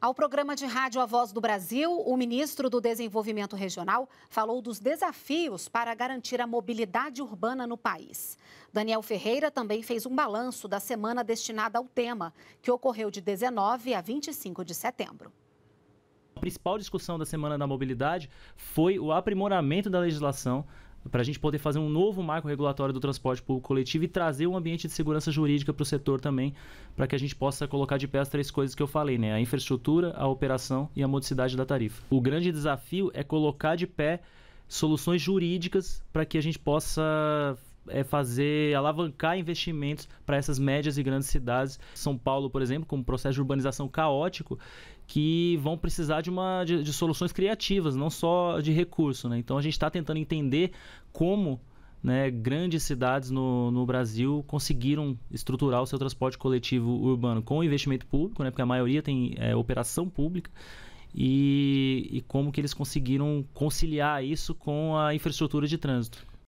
Ao programa de rádio A Voz do Brasil, o ministro do Desenvolvimento Regional falou dos desafios para garantir a mobilidade urbana no país. Daniel Ferreira também fez um balanço da semana destinada ao tema, que ocorreu de 19 a 25 de setembro. A principal discussão da Semana da Mobilidade foi o aprimoramento da legislação para a gente poder fazer um novo marco regulatório do transporte público coletivo e trazer um ambiente de segurança jurídica para o setor também, para que a gente possa colocar de pé as três coisas que eu falei, né? A infraestrutura, a operação e a modicidade da tarifa. O grande desafio é colocar de pé soluções jurídicas para que a gente possa é fazer alavancar investimentos para essas médias e grandes cidades, São Paulo, por exemplo, com um processo de urbanização caótico, que vão precisar de uma de, de soluções criativas, não só de recurso. Né? Então a gente está tentando entender como né, grandes cidades no, no, Brasil conseguiram estruturar o seu transporte coletivo urbano com investimento público, né, porque a maioria tem é, operação pública, e, e como que eles conseguiram conciliar isso com a infraestrutura de trânsito.